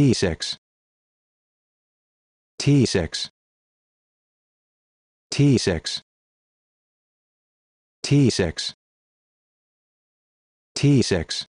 T6 T6 T6 T6 T6